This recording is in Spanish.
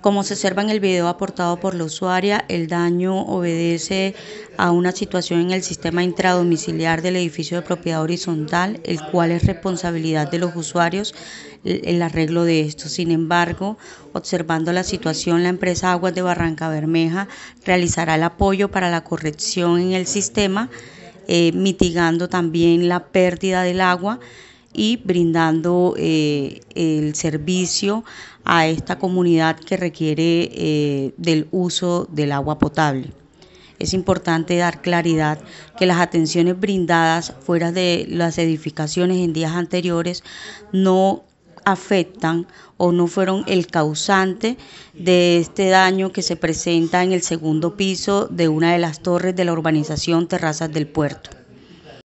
Como se observa en el video aportado por la usuaria, el daño obedece a una situación en el sistema intradomiciliar del edificio de propiedad horizontal, el cual es responsabilidad de los usuarios el arreglo de esto. Sin embargo, observando la situación, la empresa Aguas de Barranca Bermeja realizará el apoyo para la corrección en el sistema, eh, mitigando también la pérdida del agua y brindando eh, el servicio a esta comunidad que requiere eh, del uso del agua potable. Es importante dar claridad que las atenciones brindadas fuera de las edificaciones en días anteriores no afectan o no fueron el causante de este daño que se presenta en el segundo piso de una de las torres de la urbanización Terrazas del Puerto.